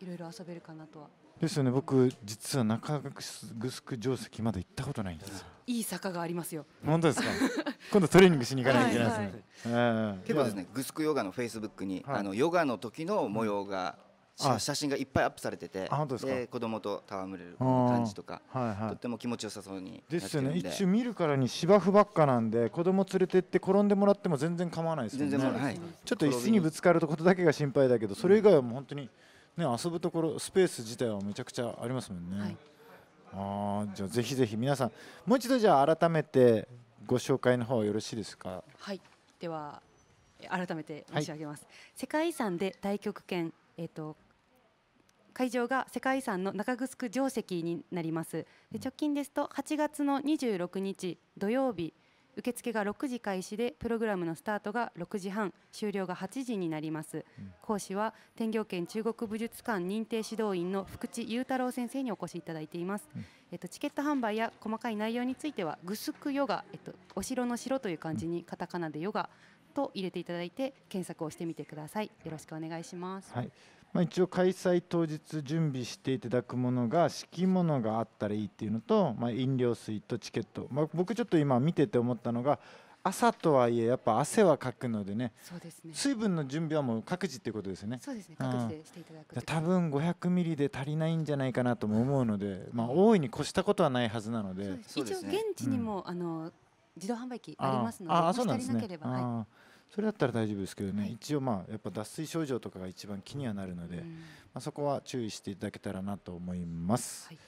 い。いろいろ遊べるかなとはですよね僕実は中城定石まだ行ったことないんですよいい坂がありますよ本当ですか 今度トレーニングしに行かないといけないですね、は結構ですねグスクヨガのフェイスブックに、はい、あのヨガの時の模様が、あ写真がいっぱいアップされててあで子供と戯れる感じとか、はいはい、とっても気持ちよさそうにですよね一応見るからに芝生ばっかなんで子供連れてって転んでもらっても全然構わないですよね、はい、ちょっと椅子にぶつかるとことだけが心配だけどそれ以外はもう本当に、うんね、遊ぶところスペース自体はめちゃくちゃありますもんね。はい、あじゃあぜひぜひ皆さんもう一度じゃあ改めてご紹介の方よろしいですか。はいでは改めて申し上げます。はい、世界遺産で大極拳えっ、ー、と会場が世界遺産の中城城跡になります。で直近ですと8月の26日土曜日。受付が6時開始でプログラムのスタートが6時半終了が8時になります、うん、講師は天行県中国武術館認定指導員の福地裕太郎先生にお越しいただいています、うん、えっと、チケット販売や細かい内容についてはグスクヨガ、えっと、お城の城という感じにカタカナでヨガと入れていただいて検索をしてみてくださいよろしくお願いします、はいまあ、一応開催当日準備していただくものが敷物があったらいいっていうのと、まあ、飲料水とチケット、まあ、僕ちょっと今見てて思ったのが朝とはいえやっぱ汗はかくのでねそうですね水分の準備はもう各自っていうことですねそうですね各自でしていただく、うん、多分500ミリで足りないんじゃないかなとも思うので、まあ、大いに越したことはないはずなので、一応現地にも、うん、あの自動販売機ありますのでああそうなんですね、はい、それだったら大丈夫ですけどね、はい、一応、まあ、やっぱ脱水症状とかが一番気にはなるので、うん、まあ、そこは注意していただけたらなと思います。はい、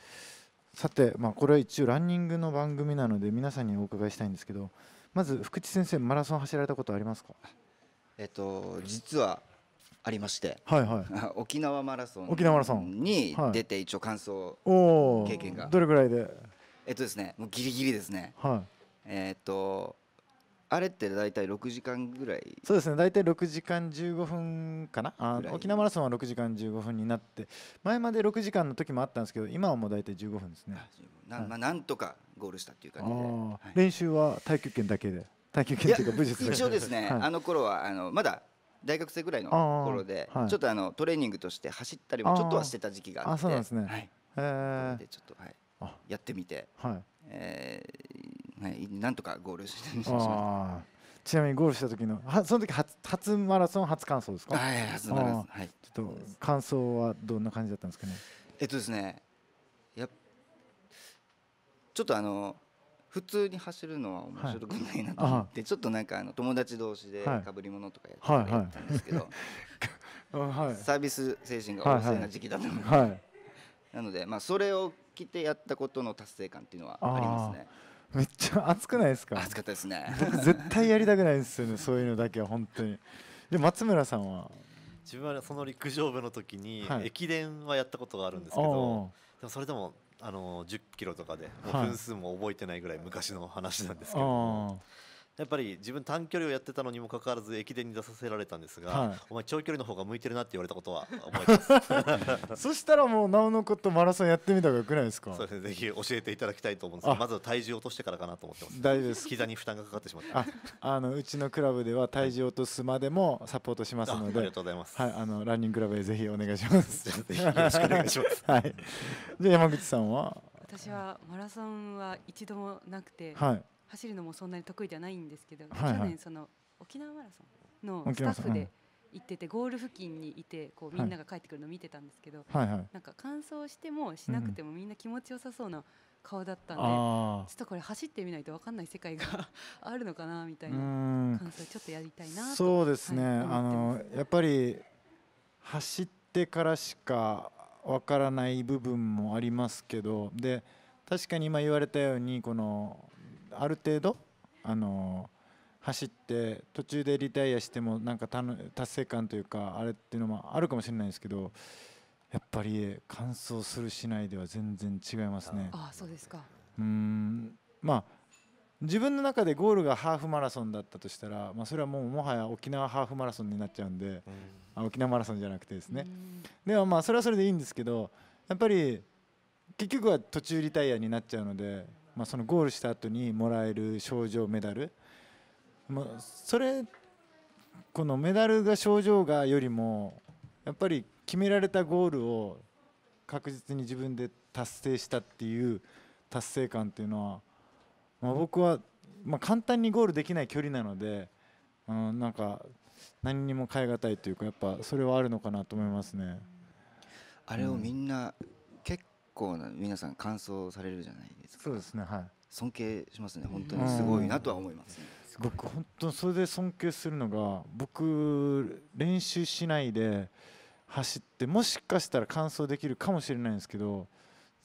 さて、まあ、これは一応ランニングの番組なので皆さんにお伺いしたいんですけどまず福地先生マラソン走られたことありますかえっと実はありまして、はいはい、沖縄マラソン沖縄マラソンに出て一応完走経験が、はい、どれぐらいでえっとですねもうギリギリですね、はい、えっとあれって大体6時間ぐらいそうですね大体6時間15分かなあ沖縄マラソンは6時間15分になって前まで6時間の時もあったんですけど今はもう大体15分ですねなはい、まあ、なんとかゴールしたっていう感じで、はい、練習は耐久拳だけでというか武術一応ですね、はい、あの頃はあのまだ大学生ぐらいの頃で、ちょっとあのトレーニングとして走ったりもちょっとはしてた時期があってあそうなんですね、はい、えー、でちょっと、はい、やってみて、はいえー、はい、なんとかゴールしてしちなみにゴールした時のはその時初初マラソン初完走ですかはい初マラソンはいちょっと感想はどんな感じだったんですかねえっとですねやちょっとあの普通に走るのは面白くないなと思って、はい、ちょっとなんかあの友達同士でかぶり物とかやってたんですけど、はい、サービス精神が旺盛な時期だったので、はい、なので、まあ、それを着てやったことの達成感っていうのはありますね。めっちゃ熱くないですか熱かったですね僕絶対やりたくないですよね そういうのだけは本当にで松村さんは自分はその陸上部の時に、駅伝はやったことがあるんですけどでもそれでもあの10キロとかで分数も覚えてないぐらい昔の話なんですけど、はい、やっぱり自分短距離をやってたのにもかかわらず駅伝に出させられたんですが、はい、お前長距離の方が向いてるなって言われたことは覚えます そしたらもうなおのことマラソンやってみた方がよくないですかそうですねぜひ教えていただきたいと思うんですけまずは体重落としてからかなと思ってます大丈夫です膝に負担がかかってしまってああのうちのクラブでは体重落とすまでもサポートしますのでありがとうございますはいあのランニングクラブへぜひお願いしますよろしくお願いします はいじゃ山口さんは私はマラソンは一度もなくて、はい、走るのもそんなに得意じゃないんですけど、はいはい、去年その沖縄マラソンのスタッフで行ってて、ゴール付近にいてこうみんなが帰ってくるのを見てたんですけど、はいはい、なんか乾燥してもしなくてもみんな気持ちよさそうな顔だったんで、うん、ちょっとこれ走ってみないと分かんない世界があるのかなみたいな感想ちょっとやりたいなそうですね、はい、あのやっぱり走ってからしか分からない部分もありますけどで確かに今言われたようにこのある程度あの走って途中でリタイアしてもなんか達成感というかあれっていうのもあるかもしれないですけどやっぱり乾燥するしないでは全然違いますね。あそうですかうんまあ自分の中でゴールがハーフマラソンだったとしたら、まあ、それはもうもはや沖縄ハーフマラソンになっちゃうんで、うん、あ沖縄マラソンじゃなくてですね、うん、でもまあそれはそれでいいんですけどやっぱり結局は途中リタイアになっちゃうのでまあ、そのゴールした後にもらえる賞状メダル、まあ、それこのメダルが賞状がよりもやっぱり決められたゴールを確実に自分で達成したっていう達成感っていうのは、まあ、僕は、ま簡単にゴールできない距離なので、うん、なんか何にも代え難いというかやっぱそれはあるのかなと思いますね。あれをみんな構な皆さん感想されるじゃないですかそうですねはい尊敬しますね本当にすごいなとは思います、ね、僕本当それで尊敬するのが僕練習しないで走ってもしかしたら完走できるかもしれないんですけど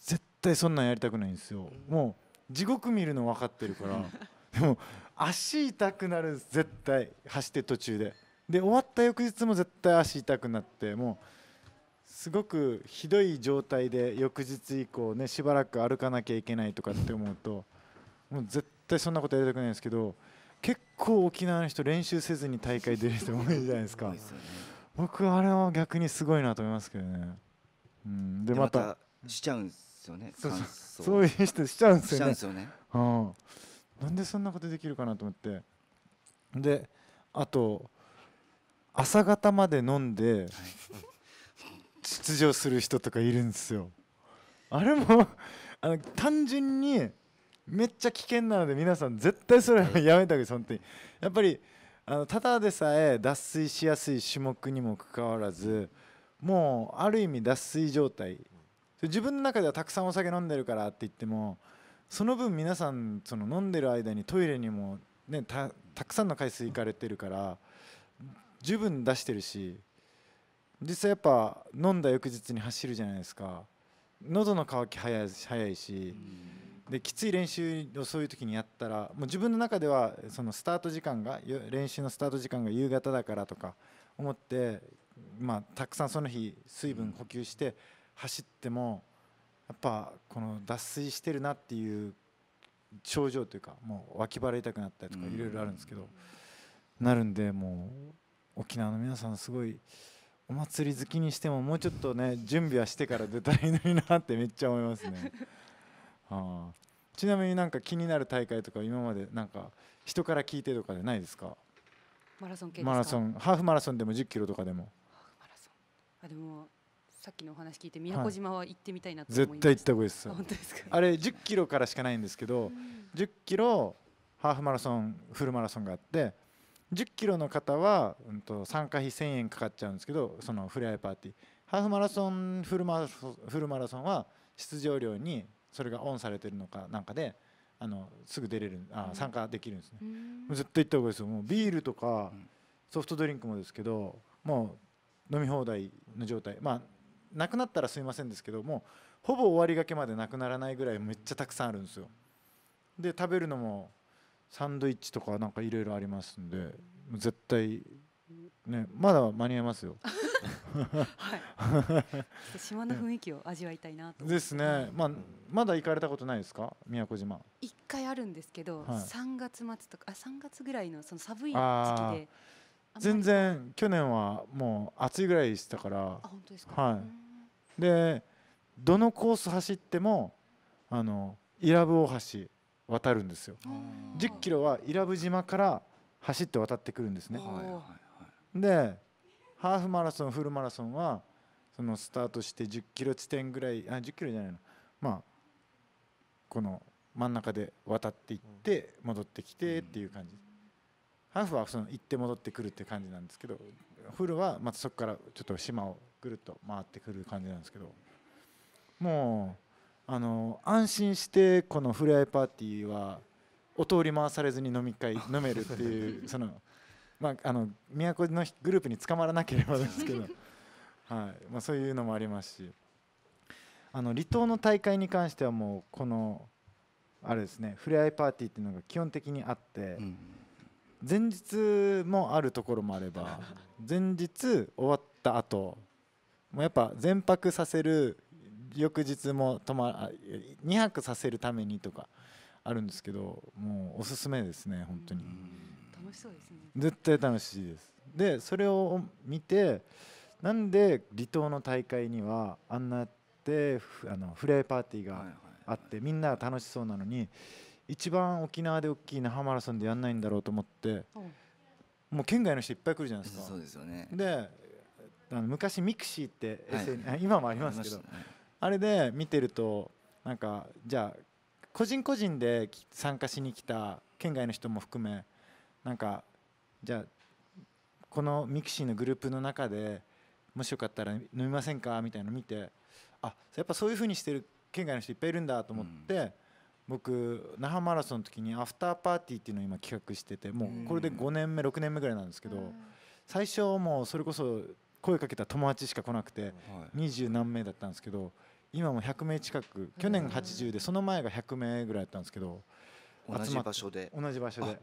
絶対そんなんやりたくないんですよもう地獄見るの分かってるから でも足痛くなる絶対走って途中でで終わった翌日も絶対足痛くなってもうすごくひどい状態で翌日以降ねしばらく歩かなきゃいけないとかって思うともう絶対そんなことやりたくないんですけど結構沖縄の人練習せずに大会出る人多いじゃないですか僕あれは逆にすごいなと思いますけどね、うん、でまたしちゃうんですよねそういう人しちゃうんですよねしちゃうんですよね、あ、なんでそんなことできるかなと思ってであと朝方まで飲んで、はい出場する人とかいるんですよあれも あの単純にめっちゃ危険なので皆さん絶対それはやめた方がい本当にやっぱりあのただでさえ脱水しやすい種目にもかかわらずもうある意味脱水状態自分の中ではたくさんお酒飲んでるからって言ってもその分皆さんその飲んでる間にトイレにもねたくさんの回数行かれてるから十分出してるし実際やっぱ飲んだ翌日に走るじゃないですか喉の渇き早い早いし、できつい練習をそういう時にやったらもう自分の中ではそのスタート時間が練習のスタート時間が夕方だからとか思って、まあ、たくさんその日水分補給して走ってもやっぱこの脱水してるなっていう症状というかもう脇腹痛くなったりとかいろいろあるんですけど、なるんでもう沖縄の皆さんすごい。お祭り好きにしてももうちょっとね準備はしてから出たいのになってめっちゃ思いますね。は あ、ちなみになんか気になる大会とか今までなんか人から聞いてとかでないですかマラソン系マラソンハーフマラソンでも1 0キロとかでもあでもさっきのお話聞いて宮古島は行ってみたいなと思いま、はい、絶対行った方がいいです本当ですかあれ1 0キロからしかないんですけど、1 0キロハーフマラソンフルマラソンがあって10キロの方は、うん、と参加費1000円かかっちゃうんですけどそのふれあいパーティーハーフマラソンフルマラソンフルマラソンは出場料にそれがオンされてるのかなんかであのすぐ出れるあ、参加できるんですね、うん、っと行った方がいいですよもうビールとかソフトドリンクもですけどもう飲み放題の状態まあなくなったらすいませんですけどもほぼ終わりがけまでなくならないぐらいめっちゃたくさんあるんですよで食べるのもサンドイッチとかなんかいろいろありますんで絶対ねまだ間に合いますよはい、島の雰囲気を味わいたいなと、ですね、まあ、まだ行かれたことないですか宮古島一回あるんですけど、はい、3月末とかあ三月ぐらいのその寒い時期で全然去年はもう暑いぐらいでしたからあ本当ですか、はい、でどのコース走ってもあの伊良部大橋渡るんですよ10キロは伊良部島から走って渡ってくるんですねでハーフマラソンフルマラソンはそのスタートして10キロ地点ぐらいあ10キロじゃないのまあこの真ん中で渡っていって戻ってきてっていう感じ、ハーフはその行って戻ってくるって感じなんですけどフルはまたそこからちょっと島をぐるっと回ってくる感じなんですけどもうあの安心してこのふれあいパーティーはお通り回されずに飲み会飲めるっていうその まああの都のグループに捕まらなければですけど、はいまあ、そういうのもありますしあの離島の大会に関してはもうこのあれですねふれあいパーティーっていうのが基本的にあって、前日もあるところもあれば前日終わった後もうやっぱ全泊させる翌日も泊ま2泊させるためにとかあるんですけどもうおすすめですね本当に楽しそうですね絶対楽しいですでそれを見てなんで離島の大会にはあんなってあのフレーパーティーがあってみんなが楽しそうなのに一番沖縄で大きい那覇マラソンでやんないんだろうと思ってもう県外の人いっぱい来るじゃないですかそうですよねであの昔ミクシーって SN、はい、今もありますけど、あれで見てるとなんかじゃあ個人個人で参加しに来た県外の人も含めなんかじゃあこのミクシーのグループの中でもしよかったら飲みませんかみたいなの見てあやっぱそういうふうにしてる県外の人いっぱいいるんだと思って、うん、僕那覇マラソンの時にアフターパーティーっていうのを今企画しててもうこれで5年目6年目ぐらいなんですけど、うん、最初もうそれこそ声かけた友達しか来なくて二十何名だったんですけど今も100名近く去年80でその前が100名ぐらいだったんですけど同じ場所で同じ場所で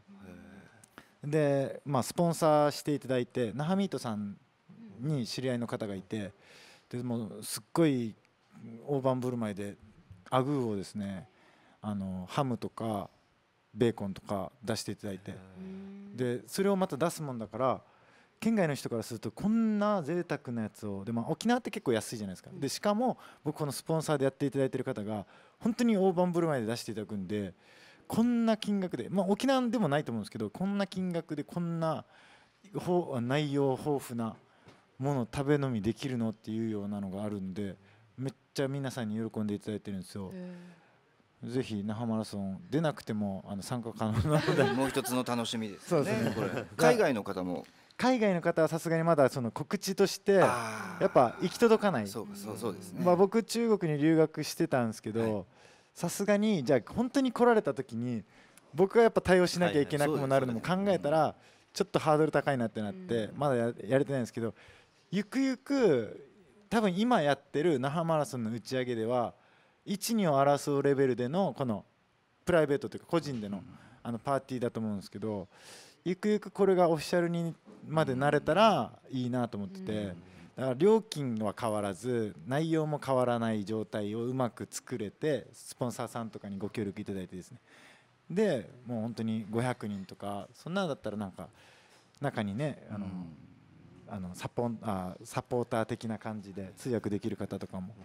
で、まあ、スポンサーしていただいて那覇ミートさんに知り合いの方がいてでもすっごい大盤振る舞いでアグーをですねあのハムとかベーコンとか出していただいてでそれをまた出すもんだから県外の人からするとこんな贅沢なやつをでも沖縄って結構安いじゃないですかでしかも僕このスポンサーでやっていただいてる方が本当に大盤振る舞いで出していただくんでこんな金額でまあ沖縄でもないと思うんですけどこんな金額でこんな内容豊富なもの食べ飲みできるのっていうようなのがあるんでめっちゃ皆さんに喜んでいただいてるんですよ。えーぜひ那覇マラソン出なくてもあの参加可能なので もう一つの楽しみです、ね、そうですねこれ海外の方も海外の方はさすがにまだその告知としてやっぱ行き届かないそうそうそうですね、まあ、僕中国に留学してたんですけどさすがにじゃあ本当に来られた時に僕がやっぱ対応しなきゃいけなくもなるのも考えたらちょっとハードル高いなってなってまだややれてないんですけどゆくゆく多分今やってる那覇マラソンの打ち上げでは1、2を争うレベルでのこのプライベートというか個人でのあのパーティーだと思うんですけどゆくゆくこれがオフィシャルにまでなれたらいいなと思ってて。だから料金は変わらず内容も変わらない状態をうまく作れてスポンサーさんとかにご協力いただいてですねでもう本当に500人とかそんなだったらなんか中にねあの、あのサポあサポーター的な感じで通訳できる方とかも。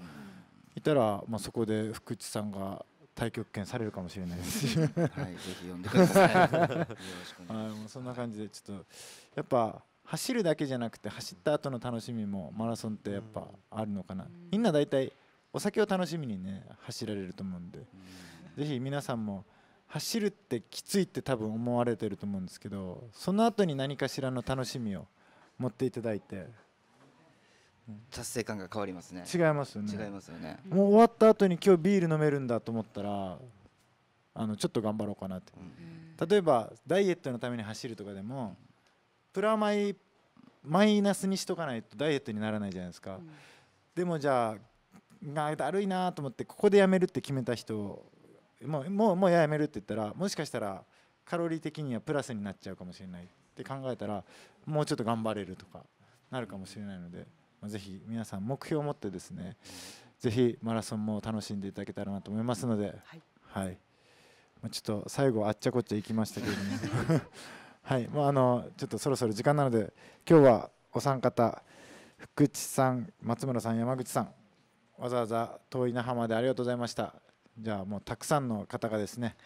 いたら、まあ、そこで福地さんが対局権されるかもしれないですしはい、ぜひ読んでください。よろしくお願いします。もうそんな感じでちょっとやっぱ走るだけじゃなくて走った後の楽しみもマラソンってやっぱあるのかな。みんな大体お酒を楽しみにね走られると思うんで、ぜひ皆さんも走るってきついって多分思われてると思うんですけど、その後に何かしらの楽しみを持っていただいて。達成感が変わりますね違いますよね違いますよねもう終わった後に今日ビール飲めるんだと思ったらあのちょっと頑張ろうかなって、うん、例えばダイエットのために走るとかでもプラマイマイナスにしとかないとダイエットにならないじゃないですか、うん、でもじゃあがだるいなと思ってここでやめるって決めた人もうもうもうやめるって言ったらもしかしたらカロリー的にはプラスになっちゃうかもしれないって考えたらもうちょっと頑張れるとかなるかもしれないので。ぜひ皆さん目標を持ってですね、ぜひマラソンも楽しんでいただけたらなと思いますので、はい、はい、まちょっと最後あっちゃこっちゃ行きましたけれども はい、まああのちょっとそろそろ時間なので、今日はお三方、福地さん、松村さん、山口さん、わざわざ遠い那覇までありがとうございました。じゃあもうたくさんの方がですね、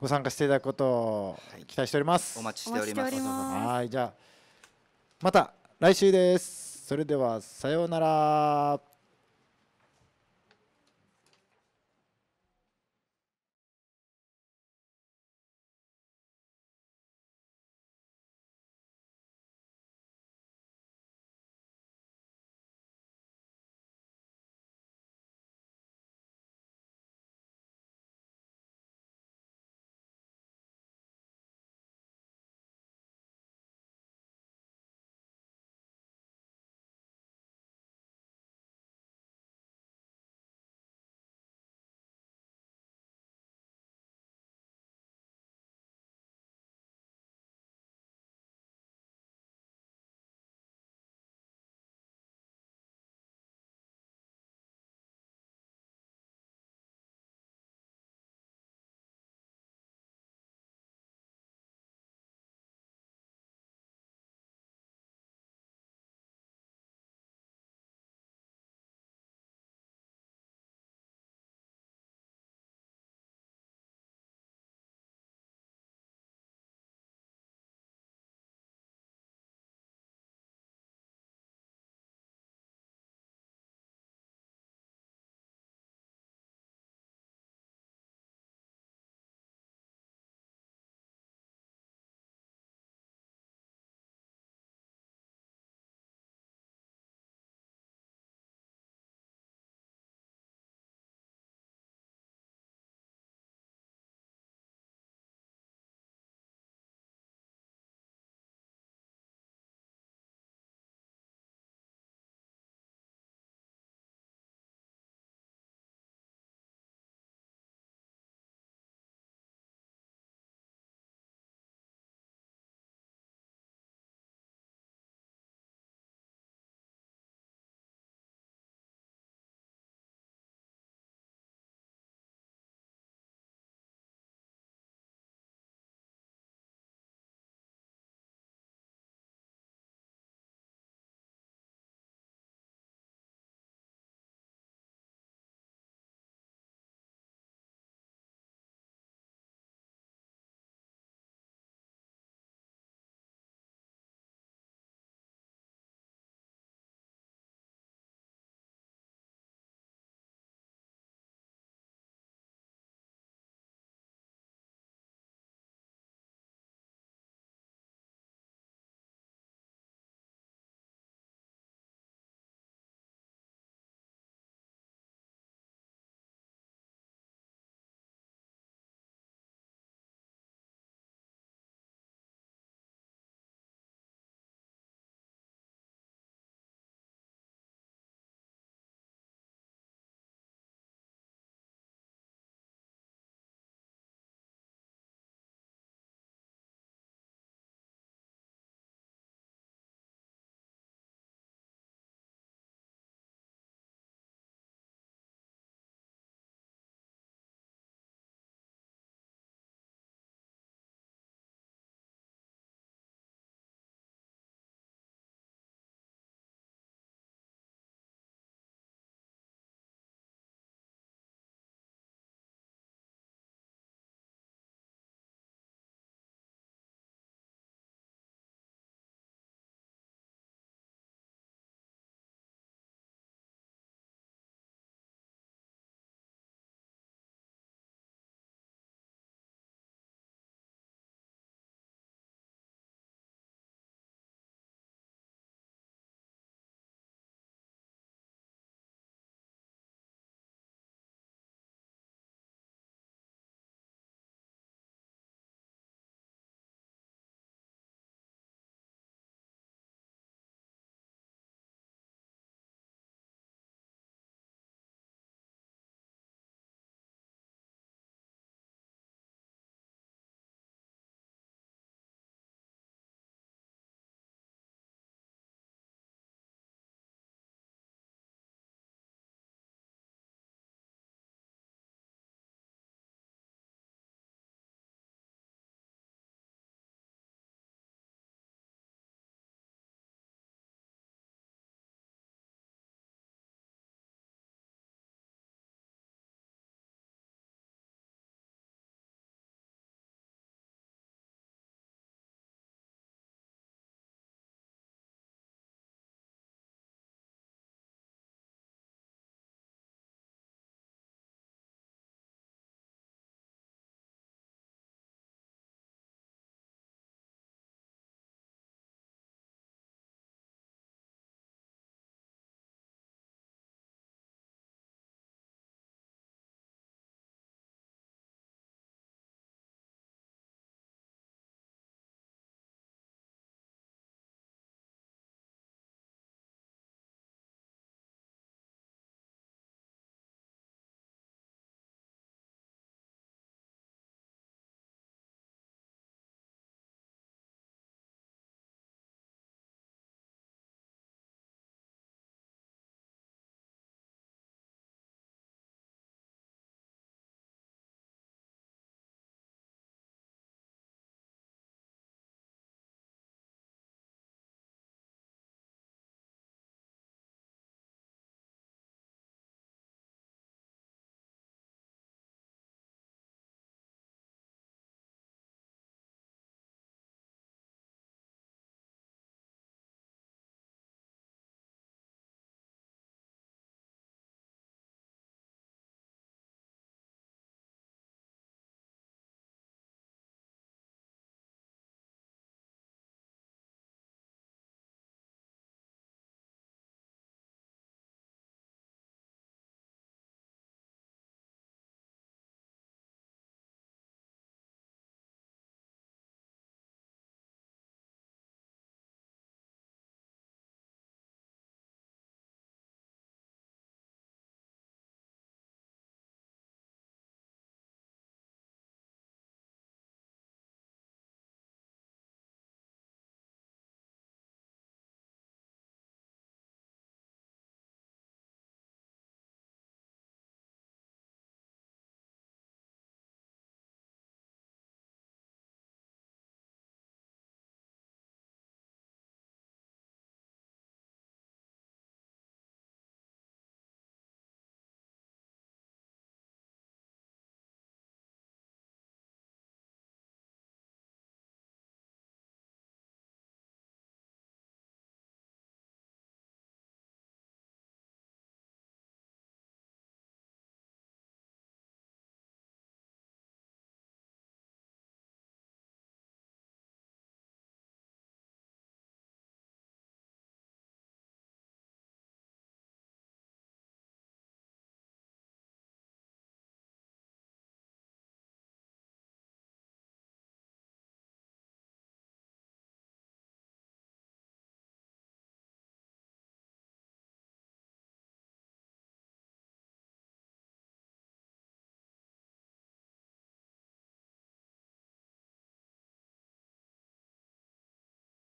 ご参加していただくことを期待しております。はい、お待ちしております。はい、じゃあまた来週です。それではさようなら。